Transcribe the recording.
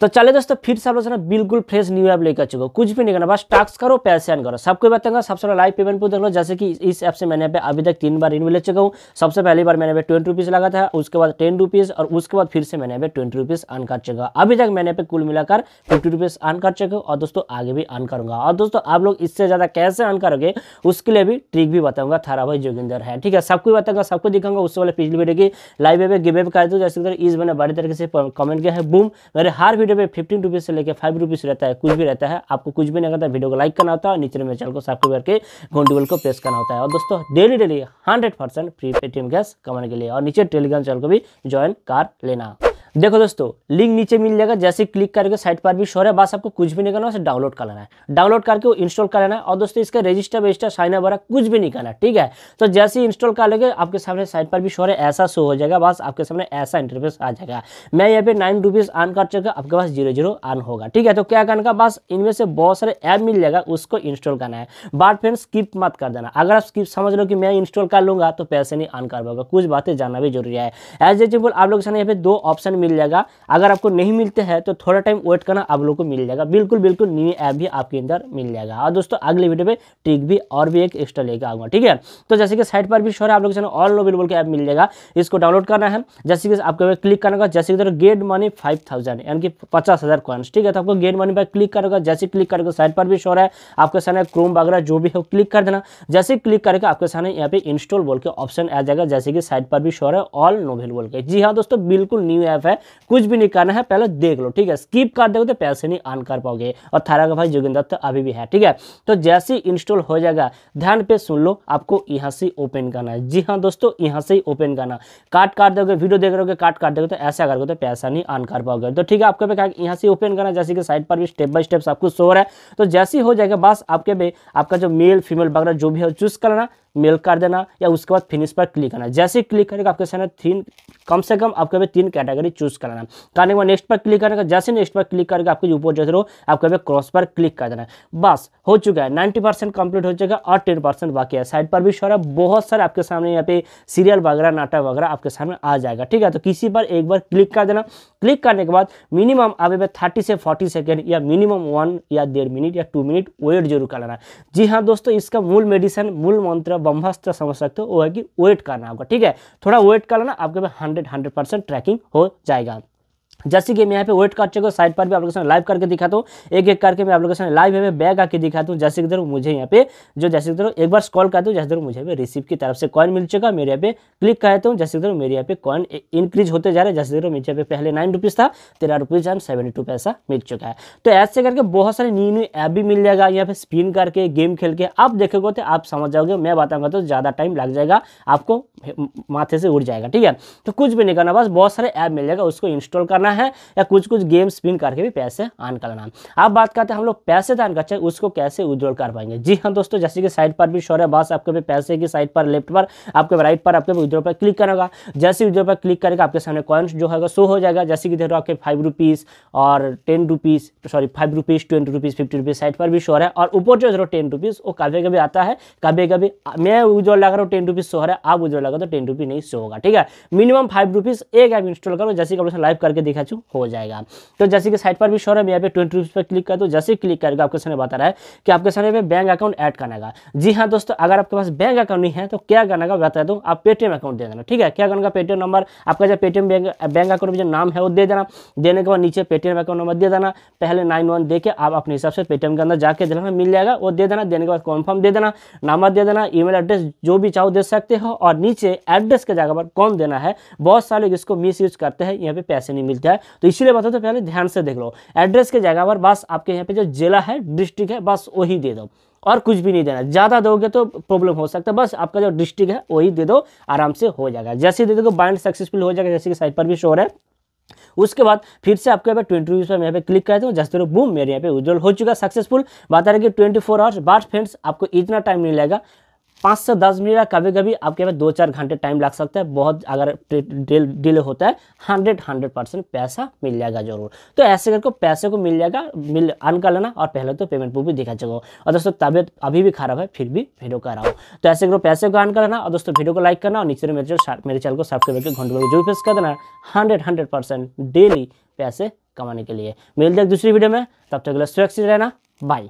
तो चले दोस्तों फिर से आप लोग बिल्कुल फ्रेश न्यू ऐप लेकर चुका कुछ भी नहीं करना बस टास्क करो पैसे एन करो सबको बताऊंगा सबसे पहले लाइव पेमेंट पर देख लो जैसे कि इस ऐप से मैंने यहाँ पे अभी तक तीन बार इन ले चुका हूँ सबसे पहली बार मैंने ट्वेंटी रुपीज़ लगा था उसके बाद टेन रुपीज़ और उसके बाद फिर से मैंने यहाँ पे ट्वेंटी रुपीज़ अन कर चुका अभी तक मैंने पे कुल मिलाकर फिफ्टी रुपीज़ अन कर चुका और दोस्तों आगे भी अन करूँगा और दोस्तों आप लोग इससे ज़्यादा कैसे अन करोगे उसके लिए भी ट्रिक भी बताऊँगा थारा भाई जोगिंदर है ठीक है सबको बताऊँगा सबको दिखाऊंगा उससे पहले पिछली वीडियो की लाइव गिवे कर दो जैसे इस मैंने बड़े तरीके से कमेंट किया है बूम मेरे हर वीडियो में फिफ्टीन रुपीज़ से लेकर फाइव रुपीज़ रहता है कुछ भी रहता है आपको कुछ भी नहीं करता वीडियो को लाइक करना होता है नीचे मेरे चैनल को सब्सक्राइब करके घंटीबल को प्रेस करना होता है और दोस्तों daily daily hundred percent free Paytm cash कमाने के लिए और नीचे टेलीग्राम चैनल को भी ज्वाइन कर लेना देखो दोस्तों लिंक नीचे मिल जाएगा जैसे क्लिक करके साइट पर भी शोर है बस आपको कुछ भी नहीं करना है डाउनलोड कर लेना है डाउनलोड करके वो इंस्टॉल कर लेना है और दोस्तों इसका रजिस्टर वजिस्टर साइन वगैरह कुछ भी नहीं करना ठीक है तो जैसे ही इंस्टॉल कर लेंगे आपके सामने साइट पर भी शोर है ऐसा शो हो जाएगा बस आपके सामने ऐसा इंटरफेस आ जाएगा मैं यहाँ पे नाइन रुपीज़ अर्न कर चुका आपके पास जीरो जीरो अर्न होगा ठीक है तो क्या करना का बस इनमें से बहुत सारे ऐप मिल जाएगा उसको इंस्टॉल करना है बात फ्रेंड स्किप मत कर देना अगर आप स्किप समझ लो कि मैं इंस्टॉल कर लूंगा तो पैसे नहीं अर्न कर पाऊंगा कुछ बातें जानना भी जरूरी है एज एग्जाम्पल आप लोग यहाँ पे दो ऑप्शन मिल जाएगा अगर आपको नहीं मिलते हैं तो थोड़ा टाइम वेट करना आप लोगों को मिल जाएगा बिल्कुल बिल्कुल न्यू ऐप भी आपके अंदर मिल जाएगा और दोस्तों अगले वीडियो में ट्रिक भी और भी एक एक्स्ट्रा लेकर आऊंगा ठीक है तो जैसे कि साइड पर भी शोर है आप लोग ऑल नोबिल बोल के ऐप मिल जाएगा इसको डाउनलोड करना है जैसे कि आपको क्लिक करना होगा जैसे कि गेट मनी फाइव यानी कि पचास हज़ार ठीक है तो आपको गेट मनी पर क्लिक करना होगा जैसे क्लिक करोगे साइड पर भी शोर है आपके सामने क्रोम वगैरह जो भी हो क्लिक कर देना जैसे क्लिक करके आपके सामने यहाँ पे इंस्टॉल बोल के ऑप्शन आ जाएगा जैसे कि साइड पर भी शोर है ऑल नोवेल बोल के जी हाँ दोस्तों बिल्कुल न्यू ऐप है कुछ भी नहीं करना है पहले देख लो ठीक है स्किप कर देखो तो पैसे नहीं आन कर पाओगे और थारा का भाई जोगिंदर तो अभी भी है ठीक है तो जैसे ही इंस्टॉल हो जाएगा ध्यान पे सुन लो आपको यहाँ से ओपन करना है जी हाँ दोस्तों यहाँ से ही ओपन करना काट काट दोगे वीडियो देख रहे काट काट दोगे तो ऐसा करोगे तो पैसा नहीं आन कर पाओगे तो ठीक है आपके पे यहाँ से ओपन करना जैसे कि साइड पर भी स्टेप बाय स्टेप सब कुछ शो रहा है तो जैसे ही हो जाएगा बस आपके पे आपका जो मेल फीमेल वगैरह जो भी है चूज करना मेल कर देना या उसके बाद फिनिश पर क्लिक करना जैसे क्लिक करेगा आपके सामने तीन कम से कम आपके तीन कैटेगरी चूज कराना करने के बाद नेक्स्ट पर क्लिक करेगा जैसे नेक्स्ट पर क्लिक करेगा आपके ऊपर जो थ्रो आपके क्रॉस पर क्लिक कर देना बस हो चुका है नाइन्टी परसेंट कंप्लीट हो चुका है और टेन परसेंट बाकी है साइड पर भी शोर है बहुत सारे आपके सामने यहाँ पे सीरियल वगैरह नाटक वगैरह आपके सामने आ जाएगा ठीक है तो किसी पर एक बार क्लिक कर देना क्लिक करने के बाद मिनिमम आप थर्टी से फोर्टी सेकेंड या मिनिमम वन या डेढ़ मिनट या टू मिनट वेट जरूर कर लेना जी हाँ दोस्तों इसका मूल मेडिसन मूल मंत्र ब्रह्मास्त्र समझ सकते हो वो है कि वेट करना आपका ठीक है थोड़ा वेट कर लेना आपके पास हंड्रेड हंड्रेड परसेंट ट्रैकिंग हो जाएगा जैसे कि मैं यहाँ पे वेट कर चुके साइड पर भी आप लोगों लाइव करके दिखाता हूँ एक एक करके मैं आप लोगों लाइव में बैग आके दिखाता हूँ जैसे कि देखो मुझे यहाँ पे जो जैसे इधर एक बार स्कॉल करता हूँ जैसे देखो मुझे रिसीव की तरफ से कॉइन मिल चुका मेरे यहाँ पे क्लिक करता हूँ जैसे इधर मेरे यहाँ पे कॉइन इंक्रीज होते जा रहे हैं जैसे देखो मुझे यहाँ पे पहले नाइन रुपीज़ था तेरह रुपीज़ सेवेंटी टू पैसा मिल चुका है तो ऐसे करके बहुत सारे न्यू न्यू ऐप भी मिल जाएगा यहाँ पे स्पिन करके गेम खेल के आप देखोगे तो आप समझ जाओगे मैं बताऊंगा तो ज़्यादा टाइम लग जाएगा आपको माथे से उड़ जाएगा ठीक है तो कुछ भी नहीं करना बस बहुत सारे ऐप मिल जाएगा उसको इंस्टॉल करना है है या कुछ कुछ गेम स्पिन करके भी पैसे आन करना है अब बात करते हैं हम लोग पैसे दान करते हैं उसको कैसे उज्ज्वल कर पाएंगे जी हाँ दोस्तों जैसे कि साइड पर भी शोर है बस आपके पैसे की साइड पर लेफ्ट पर आपके राइट पर आपके उज्ज्वल पर क्लिक करेगा जैसे उज्ज्वल पर क्लिक करेगा आपके सामने कॉइन्स जो है शो हो जाएगा जैसे कि देखो आपके फाइव रुपीज़ और ten rupees sorry five rupees twenty rupees fifty rupees side पर भी शोर है और ऊपर जो टेन रुपीज़ वो कभी कभी आता है कभी कभी मैं उज्ज्वल लगा रहा हूँ टेन रुपीज़ शोर है आप उज्ज्वल लगा तो टेन रुपीज़ नहीं शो होगा ठीक है मिनिमम फाइव रुपीज़ एक ऐप इंस्टॉल करो जैसे कि लाइव करके दिखा दिखा चुक हो जाएगा तो जैसे कि साइट पर भी शोर है यहाँ पे ट्वेंटी रुपीज़ पर क्लिक कर दो जैसे क्लिक करके आपके सामने बता रहा है कि आपके सामने पे बैंक अकाउंट ऐड करना का जी हाँ दोस्तों अगर आपके पास बैंक अकाउंट नहीं है तो क्या करना का बता दो आप पेटीएम अकाउंट दे देना ठीक है क्या करना का पेटीएम नंबर आपका जो पेटीएम बैंक अकाउंट में जो नाम है वो दे देना देने के बाद नीचे पेटीएम अकाउंट नंबर दे देना पहले नाइन वन आप अपने हिसाब से पेटीएम के अंदर जाके देना मिल जाएगा वो दे देना देने के बाद कॉन्फर्म दे देना नंबर दे देना ई एड्रेस जो भी चाहो दे सकते हो और नीचे एड्रेस के जगह पर कौन देना है बहुत सारे लोग इसको मिस यूज करते हैं यहाँ पे पैसे नहीं मिलते है तो इसीलिए बताओ तो पहले ध्यान से देख लो एड्रेस के जगह पर बस आपके यहाँ पे जो जिला है डिस्ट्रिक्ट है बस वही दे दो और कुछ भी नहीं देना ज़्यादा दोगे तो प्रॉब्लम हो सकता है बस आपका जो डिस्ट्रिक्ट है वही दे दो आराम से हो जाएगा जैसे दे दोगे बाइंड सक्सेसफुल हो जाएगा जैसे कि साइट पर भी शोर है उसके बाद फिर से आपको यहाँ पे ट्वेंटी रुपीज़ पर यहाँ पे क्लिक करते हो जैसे बूम मेरे यहाँ पे उज्जवल हो चुका सक्सेसफुल बता रहे कि ट्वेंटी फोर आवर्स बार फ्रेंड्स आपको इतना टाइम नहीं लगेगा पाँच से दस मिनट या कभी कभी आपके पास दो चार घंटे टाइम लग सकता है बहुत अगर डिले होता है हंड्रेड हंड्रेड परसेंट पैसा मिल जाएगा जरूर तो ऐसे करके पैसे को मिल जाएगा मिल अर्न कर लेना और पहले तो पेमेंट प्रूफ भी दिखा चुका और दोस्तों तबियत अभी भी खराब है फिर भी वीडियो कर रहा हूँ तो ऐसे करो पैसे को अर्न कर लेना और दोस्तों वीडियो को लाइक करना और नीचे मेरे मेरे चैनल को सब्सक्राइब करके घंटे को जरूर फेस कर देना हंड्रेड हंड्रेड परसेंट डेली पैसे कमाने के लिए मिलते हैं दूसरी वीडियो में तब तक के लिए सुरक्षित रहना बाय